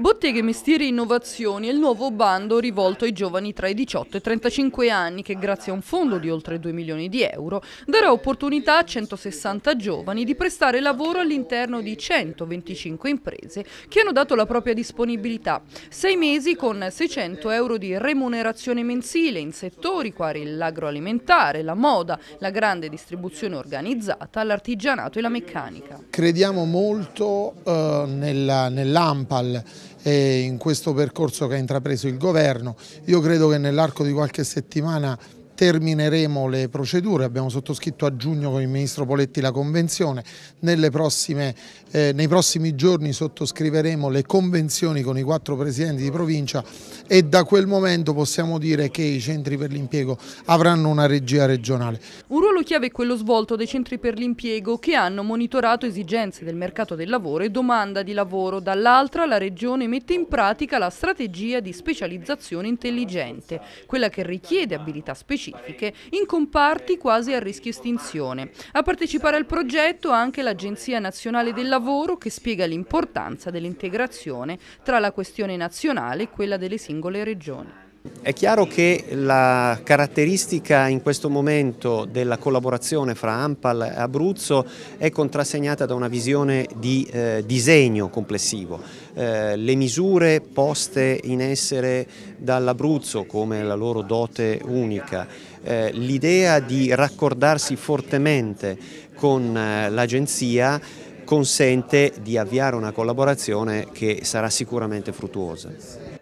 Botteghe Mestieri Innovazioni è il nuovo bando rivolto ai giovani tra i 18 e i 35 anni che grazie a un fondo di oltre 2 milioni di euro darà opportunità a 160 giovani di prestare lavoro all'interno di 125 imprese che hanno dato la propria disponibilità. Sei mesi con 600 euro di remunerazione mensile in settori quali l'agroalimentare, la moda, la grande distribuzione organizzata, l'artigianato e la meccanica. Crediamo molto eh, nell'AMPAL. Nell in questo percorso che ha intrapreso il governo. Io credo che nell'arco di qualche settimana termineremo le procedure, abbiamo sottoscritto a giugno con il Ministro Poletti la Convenzione, prossime, eh, nei prossimi giorni sottoscriveremo le convenzioni con i quattro Presidenti di provincia e da quel momento possiamo dire che i centri per l'impiego avranno una regia regionale. Un ruolo chiave è quello svolto dai centri per l'impiego che hanno monitorato esigenze del mercato del lavoro e domanda di lavoro, dall'altra la Regione mette in pratica la strategia di specializzazione intelligente, quella che richiede abilità specifiche specifiche, in comparti quasi a rischio estinzione. A partecipare al progetto anche l'Agenzia Nazionale del Lavoro che spiega l'importanza dell'integrazione tra la questione nazionale e quella delle singole regioni. È chiaro che la caratteristica in questo momento della collaborazione fra Ampal e Abruzzo è contrassegnata da una visione di eh, disegno complessivo. Eh, le misure poste in essere dall'Abruzzo come la loro dote unica, eh, l'idea di raccordarsi fortemente con eh, l'agenzia consente di avviare una collaborazione che sarà sicuramente fruttuosa.